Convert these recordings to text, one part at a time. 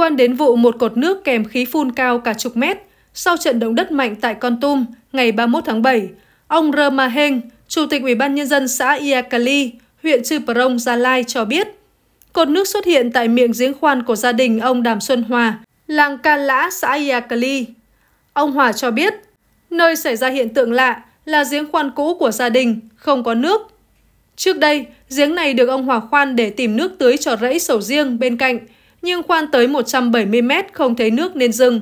quan đến vụ một cột nước kèm khí phun cao cả chục mét sau trận động đất mạnh tại Con Tum ngày 31 tháng 7, ông Rơ Ma Heng, Chủ tịch Ủy ban Nhân dân xã Iakali, huyện Chư Prong, Gia Lai cho biết, cột nước xuất hiện tại miệng giếng khoan của gia đình ông Đàm Xuân Hòa, làng Ca Lã, xã Iakali. Ông Hòa cho biết, nơi xảy ra hiện tượng lạ là giếng khoan cũ của gia đình, không có nước. Trước đây, giếng này được ông Hòa khoan để tìm nước tưới cho rẫy sầu riêng bên cạnh – nhưng khoan tới 170 mét không thấy nước nên dừng.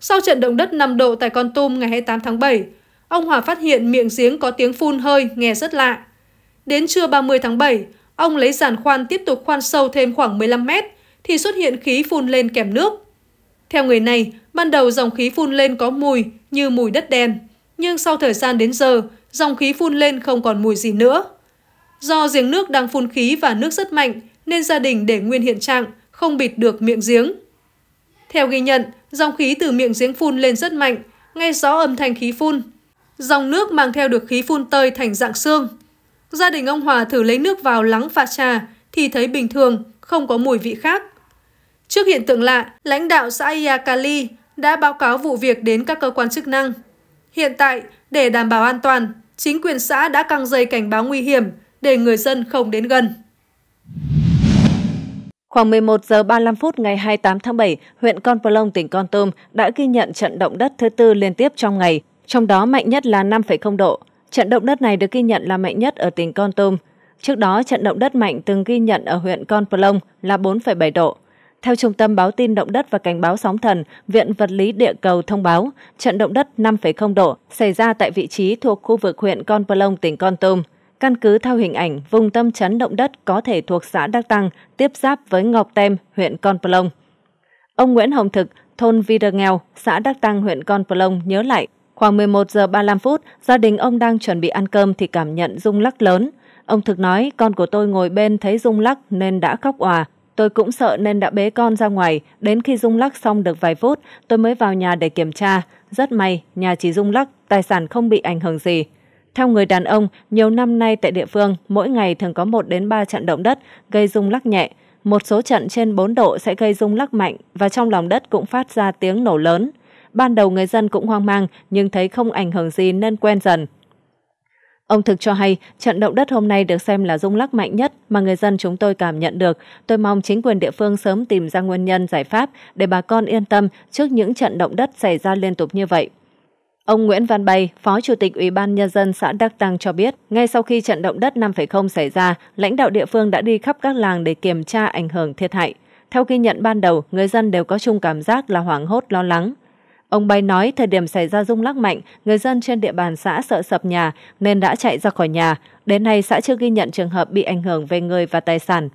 Sau trận động đất 5 độ tại Con Tum ngày 28 tháng 7, ông Hòa phát hiện miệng giếng có tiếng phun hơi nghe rất lạ. Đến trưa 30 tháng 7, ông lấy giàn khoan tiếp tục khoan sâu thêm khoảng 15 mét thì xuất hiện khí phun lên kèm nước. Theo người này, ban đầu dòng khí phun lên có mùi như mùi đất đen, nhưng sau thời gian đến giờ, dòng khí phun lên không còn mùi gì nữa. Do giếng nước đang phun khí và nước rất mạnh nên gia đình để nguyên hiện trạng – không bịt được miệng giếng. Theo ghi nhận, dòng khí từ miệng giếng phun lên rất mạnh, nghe rõ âm thanh khí phun. Dòng nước mang theo được khí phun tơi thành dạng xương. Gia đình ông Hòa thử lấy nước vào lắng pha trà thì thấy bình thường, không có mùi vị khác. Trước hiện tượng lạ, lãnh đạo xã Iakali đã báo cáo vụ việc đến các cơ quan chức năng. Hiện tại, để đảm bảo an toàn, chính quyền xã đã căng dây cảnh báo nguy hiểm để người dân không đến gần. Khoảng 11 giờ 35 phút ngày 28 tháng 7, huyện Con Plong, tỉnh Con Tum đã ghi nhận trận động đất thứ tư liên tiếp trong ngày, trong đó mạnh nhất là 5,0 độ. Trận động đất này được ghi nhận là mạnh nhất ở tỉnh Con Tum. Trước đó, trận động đất mạnh từng ghi nhận ở huyện Con Plong là 4,7 độ. Theo Trung tâm Báo tin Động đất và Cảnh báo Sóng thần, Viện Vật lý Địa cầu thông báo trận động đất 5,0 độ xảy ra tại vị trí thuộc khu vực huyện Con Plong, tỉnh Con Tum. Căn cứ theo hình ảnh, vùng tâm chấn động đất có thể thuộc xã Đắc Tăng, tiếp giáp với Ngọc Tem, huyện Con Plông. Ông Nguyễn Hồng Thực, thôn nghèo, xã Đắc Tăng, huyện Con Plông nhớ lại, khoảng 11 giờ 35 phút, gia đình ông đang chuẩn bị ăn cơm thì cảm nhận rung lắc lớn. Ông Thực nói, con của tôi ngồi bên thấy rung lắc nên đã khóc òa. Tôi cũng sợ nên đã bế con ra ngoài, đến khi rung lắc xong được vài phút, tôi mới vào nhà để kiểm tra. Rất may, nhà chỉ rung lắc, tài sản không bị ảnh hưởng gì. Theo người đàn ông, nhiều năm nay tại địa phương, mỗi ngày thường có 1 đến 3 trận động đất gây rung lắc nhẹ. Một số trận trên 4 độ sẽ gây rung lắc mạnh và trong lòng đất cũng phát ra tiếng nổ lớn. Ban đầu người dân cũng hoang mang nhưng thấy không ảnh hưởng gì nên quen dần. Ông Thực cho hay, trận động đất hôm nay được xem là rung lắc mạnh nhất mà người dân chúng tôi cảm nhận được. Tôi mong chính quyền địa phương sớm tìm ra nguyên nhân giải pháp để bà con yên tâm trước những trận động đất xảy ra liên tục như vậy. Ông Nguyễn Văn Bay, Phó Chủ tịch Ủy ban Nhân dân xã Đắc Tăng cho biết, ngay sau khi trận động đất 5,0 xảy ra, lãnh đạo địa phương đã đi khắp các làng để kiểm tra ảnh hưởng thiệt hại. Theo ghi nhận ban đầu, người dân đều có chung cảm giác là hoảng hốt lo lắng. Ông Bay nói thời điểm xảy ra rung lắc mạnh, người dân trên địa bàn xã sợ sập nhà nên đã chạy ra khỏi nhà. Đến nay xã chưa ghi nhận trường hợp bị ảnh hưởng về người và tài sản.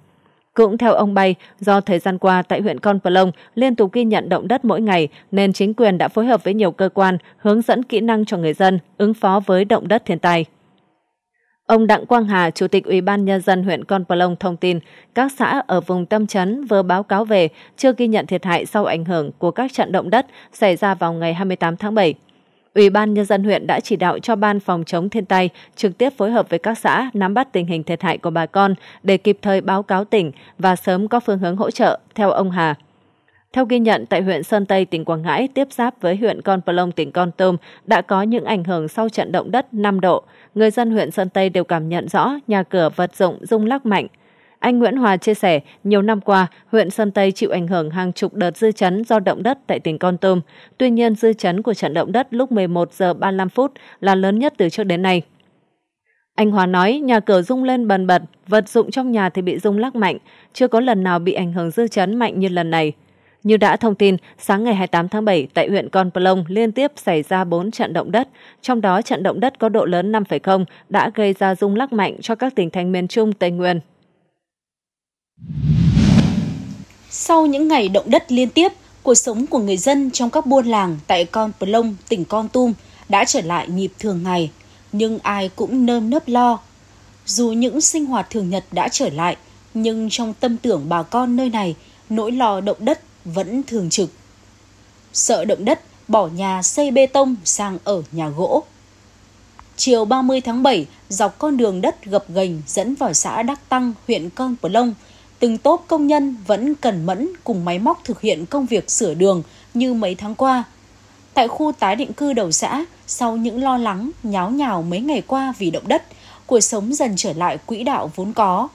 Cũng theo ông Bay, do thời gian qua tại huyện Con Plong liên tục ghi nhận động đất mỗi ngày, nên chính quyền đã phối hợp với nhiều cơ quan hướng dẫn kỹ năng cho người dân ứng phó với động đất thiên tai. Ông Đặng Quang Hà, Chủ tịch Ủy ban Nhân dân huyện Con Plong thông tin, các xã ở vùng tâm chấn vừa báo cáo về chưa ghi nhận thiệt hại sau ảnh hưởng của các trận động đất xảy ra vào ngày 28 tháng 7. Ủy ban Nhân dân huyện đã chỉ đạo cho Ban Phòng chống thiên tai trực tiếp phối hợp với các xã nắm bắt tình hình thiệt hại của bà con để kịp thời báo cáo tỉnh và sớm có phương hướng hỗ trợ, theo ông Hà. Theo ghi nhận, tại huyện Sơn Tây, tỉnh Quảng Ngãi, tiếp giáp với huyện Con Plong, tỉnh Con Tôm đã có những ảnh hưởng sau trận động đất 5 độ. Người dân huyện Sơn Tây đều cảm nhận rõ nhà cửa vật dụng rung lắc mạnh. Anh Nguyễn Hòa chia sẻ, nhiều năm qua, huyện Sơn Tây chịu ảnh hưởng hàng chục đợt dư chấn do động đất tại tỉnh Con Tum. Tuy nhiên, dư chấn của trận động đất lúc 11 giờ 35 phút là lớn nhất từ trước đến nay. Anh Hòa nói nhà cửa rung lên bần bật, vật dụng trong nhà thì bị rung lắc mạnh, chưa có lần nào bị ảnh hưởng dư chấn mạnh như lần này. Như đã thông tin, sáng ngày 28 tháng 7 tại huyện Con Plong liên tiếp xảy ra 4 trận động đất, trong đó trận động đất có độ lớn 5,0 đã gây ra rung lắc mạnh cho các tỉnh thành miền Trung, Tây Nguyên. Sau những ngày động đất liên tiếp, cuộc sống của người dân trong các buôn làng tại Con Plong, tỉnh Con Tum đã trở lại nhịp thường ngày, nhưng ai cũng nơm nớp lo. Dù những sinh hoạt thường nhật đã trở lại, nhưng trong tâm tưởng bà con nơi này, nỗi lo động đất vẫn thường trực. Sợ động đất, bỏ nhà xây bê tông sang ở nhà gỗ. Chiều 30 tháng 7, dọc con đường đất gập ghềnh dẫn vào xã Đắc Tăng, huyện Con Plong, từng tốp công nhân vẫn cẩn mẫn cùng máy móc thực hiện công việc sửa đường như mấy tháng qua. Tại khu tái định cư đầu xã, sau những lo lắng, nháo nhào mấy ngày qua vì động đất, cuộc sống dần trở lại quỹ đạo vốn có.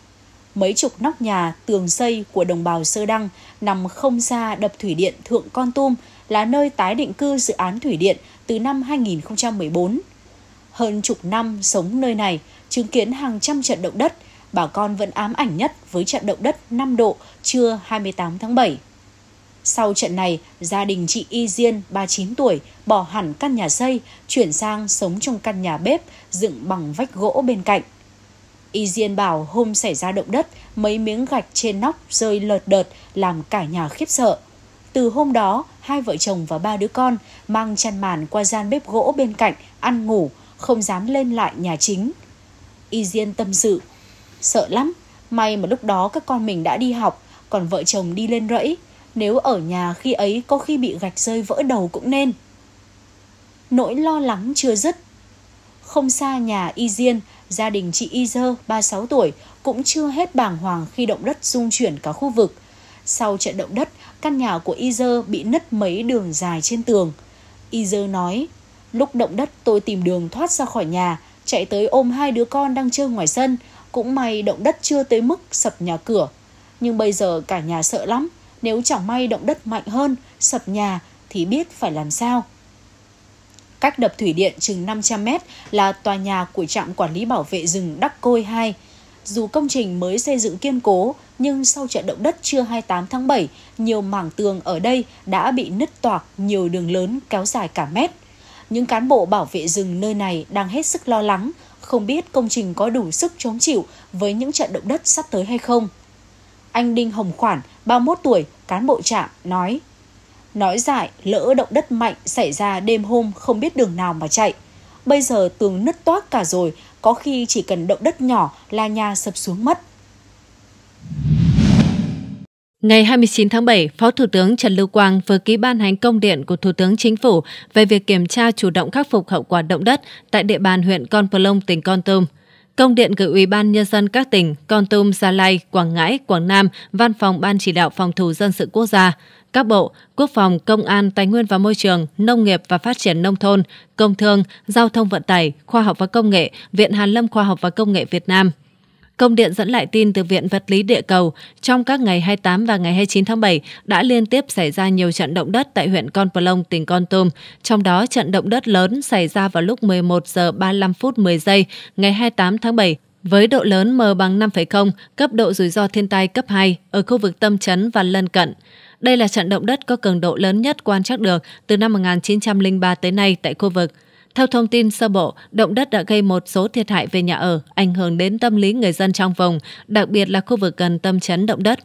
Mấy chục nóc nhà, tường xây của đồng bào Sơ Đăng nằm không xa đập thủy điện Thượng Con Tum là nơi tái định cư dự án thủy điện từ năm 2014. Hơn chục năm sống nơi này, chứng kiến hàng trăm trận động đất – bà con vẫn ám ảnh nhất với trận động đất 5 độ trưa 28 tháng 7. Sau trận này, gia đình chị Y Diên, 39 tuổi, bỏ hẳn căn nhà xây, chuyển sang sống trong căn nhà bếp dựng bằng vách gỗ bên cạnh. Y Diên bảo hôm xảy ra động đất, mấy miếng gạch trên nóc rơi lợt đợt làm cả nhà khiếp sợ. Từ hôm đó, hai vợ chồng và ba đứa con mang chăn màn qua gian bếp gỗ bên cạnh ăn ngủ, không dám lên lại nhà chính. Y Diên tâm sự, Sợ lắm, may mà lúc đó các con mình đã đi học, còn vợ chồng đi lên rẫy. Nếu ở nhà khi ấy có khi bị gạch rơi vỡ đầu cũng nên. Nỗi lo lắng chưa dứt. Không xa nhà Y Diên, gia đình chị Y Dơ, ba sáu tuổi, cũng chưa hết bàng hoàng khi động đất rung chuyển cả khu vực. Sau trận động đất, căn nhà của Y Dơ bị nứt mấy đường dài trên tường. Y Dơ nói, lúc động đất tôi tìm đường thoát ra khỏi nhà, chạy tới ôm hai đứa con đang chơi ngoài sân – cũng may động đất chưa tới mức sập nhà cửa. Nhưng bây giờ cả nhà sợ lắm. Nếu chẳng may động đất mạnh hơn, sập nhà thì biết phải làm sao. Cách đập thủy điện chừng 500 mét là tòa nhà của trạm quản lý bảo vệ rừng Đắc Côi 2. Dù công trình mới xây dựng kiên cố, nhưng sau trận động đất trưa 28 tháng 7, nhiều mảng tường ở đây đã bị nứt toạc nhiều đường lớn kéo dài cả mét. Những cán bộ bảo vệ rừng nơi này đang hết sức lo lắng không biết công trình có đủ sức chống chịu với những trận động đất sắp tới hay không. Anh Đinh Hồng Khoản, 31 tuổi, cán bộ trạm, nói Nói dại lỡ động đất mạnh xảy ra đêm hôm không biết đường nào mà chạy. Bây giờ tường nứt toác cả rồi, có khi chỉ cần động đất nhỏ là nhà sập xuống mất. Ngày 29 tháng 7, Phó Thủ tướng Trần Lưu Quang vừa ký ban hành công điện của Thủ tướng Chính phủ về việc kiểm tra chủ động khắc phục hậu quả động đất tại địa bàn huyện Con Plong, tỉnh Con Tum. Công điện gửi Ủy ban Nhân dân các tỉnh Con Tum, Gia Lai, Quảng Ngãi, Quảng Nam, Văn phòng Ban chỉ đạo phòng thủ dân sự quốc gia, các bộ Quốc phòng, Công an, Tài nguyên và Môi trường, Nông nghiệp và Phát triển Nông thôn, Công thương, Giao thông Vận tải, Khoa học và Công nghệ, Viện Hàn lâm Khoa học và Công nghệ Việt Nam – Công điện dẫn lại tin từ Viện Vật lý Địa cầu, trong các ngày 28 và ngày 29 tháng 7 đã liên tiếp xảy ra nhiều trận động đất tại huyện Con Plong, tỉnh Con Tum. Trong đó, trận động đất lớn xảy ra vào lúc 11 giờ 35 phút 10 giây ngày 28 tháng 7 với độ lớn M bằng 5,0, cấp độ rủi ro thiên tai cấp 2 ở khu vực tâm chấn và lân cận. Đây là trận động đất có cường độ lớn nhất quan trắc được từ năm 1903 tới nay tại khu vực. Theo thông tin sơ bộ, động đất đã gây một số thiệt hại về nhà ở, ảnh hưởng đến tâm lý người dân trong vùng, đặc biệt là khu vực gần tâm chấn động đất.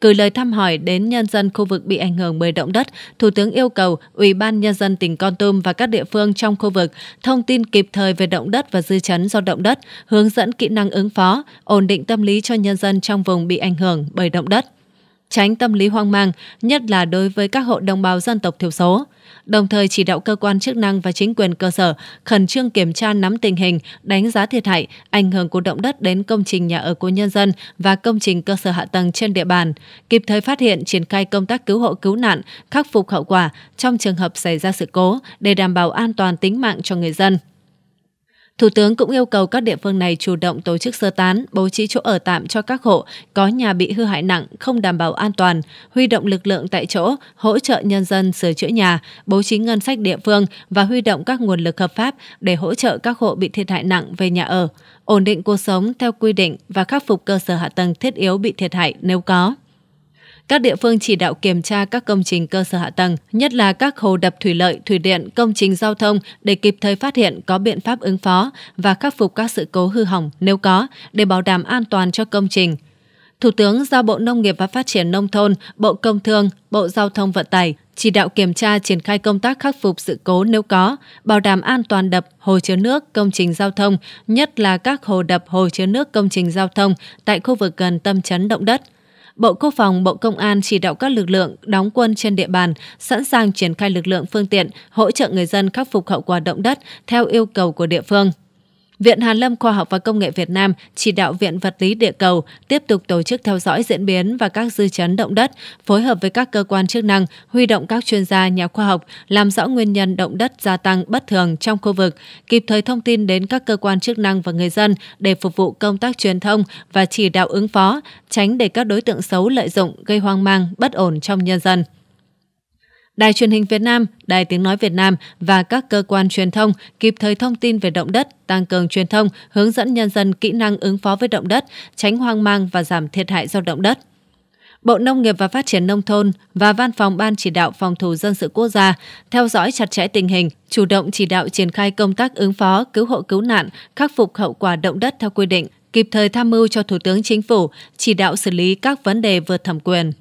Gửi lời thăm hỏi đến nhân dân khu vực bị ảnh hưởng bởi động đất, Thủ tướng yêu cầu Ủy ban Nhân dân tỉnh Con Tum và các địa phương trong khu vực thông tin kịp thời về động đất và dư chấn do động đất, hướng dẫn kỹ năng ứng phó, ổn định tâm lý cho nhân dân trong vùng bị ảnh hưởng bởi động đất tránh tâm lý hoang mang, nhất là đối với các hộ đồng bào dân tộc thiểu số. Đồng thời chỉ đạo cơ quan chức năng và chính quyền cơ sở khẩn trương kiểm tra nắm tình hình, đánh giá thiệt hại, ảnh hưởng của động đất đến công trình nhà ở của nhân dân và công trình cơ sở hạ tầng trên địa bàn, kịp thời phát hiện triển khai công tác cứu hộ cứu nạn, khắc phục hậu quả trong trường hợp xảy ra sự cố để đảm bảo an toàn tính mạng cho người dân. Thủ tướng cũng yêu cầu các địa phương này chủ động tổ chức sơ tán, bố trí chỗ ở tạm cho các hộ có nhà bị hư hại nặng, không đảm bảo an toàn, huy động lực lượng tại chỗ, hỗ trợ nhân dân sửa chữa nhà, bố trí ngân sách địa phương và huy động các nguồn lực hợp pháp để hỗ trợ các hộ bị thiệt hại nặng về nhà ở, ổn định cuộc sống theo quy định và khắc phục cơ sở hạ tầng thiết yếu bị thiệt hại nếu có các địa phương chỉ đạo kiểm tra các công trình cơ sở hạ tầng, nhất là các hồ đập thủy lợi, thủy điện, công trình giao thông để kịp thời phát hiện có biện pháp ứng phó và khắc phục các sự cố hư hỏng nếu có để bảo đảm an toàn cho công trình. Thủ tướng giao Bộ Nông nghiệp và Phát triển Nông thôn, Bộ Công Thương, Bộ Giao thông Vận tải chỉ đạo kiểm tra triển khai công tác khắc phục sự cố nếu có, bảo đảm an toàn đập, hồ chứa nước, công trình giao thông, nhất là các hồ đập, hồ chứa nước, công trình giao thông tại khu vực gần tâm chấn động đất. Bộ Quốc phòng, Bộ Công an chỉ đạo các lực lượng đóng quân trên địa bàn sẵn sàng triển khai lực lượng phương tiện hỗ trợ người dân khắc phục hậu quả động đất theo yêu cầu của địa phương. Viện Hàn Lâm Khoa học và Công nghệ Việt Nam chỉ đạo Viện Vật lý Địa cầu tiếp tục tổ chức theo dõi diễn biến và các dư chấn động đất, phối hợp với các cơ quan chức năng, huy động các chuyên gia, nhà khoa học làm rõ nguyên nhân động đất gia tăng bất thường trong khu vực, kịp thời thông tin đến các cơ quan chức năng và người dân để phục vụ công tác truyền thông và chỉ đạo ứng phó, tránh để các đối tượng xấu lợi dụng gây hoang mang, bất ổn trong nhân dân. Đài truyền hình Việt Nam, Đài tiếng nói Việt Nam và các cơ quan truyền thông kịp thời thông tin về động đất, tăng cường truyền thông, hướng dẫn nhân dân kỹ năng ứng phó với động đất, tránh hoang mang và giảm thiệt hại do động đất. Bộ Nông nghiệp và Phát triển Nông thôn và Văn phòng Ban chỉ đạo phòng thủ dân sự quốc gia theo dõi chặt chẽ tình hình, chủ động chỉ đạo triển khai công tác ứng phó, cứu hộ cứu nạn, khắc phục hậu quả động đất theo quy định, kịp thời tham mưu cho Thủ tướng Chính phủ chỉ đạo xử lý các vấn đề vượt thẩm quyền.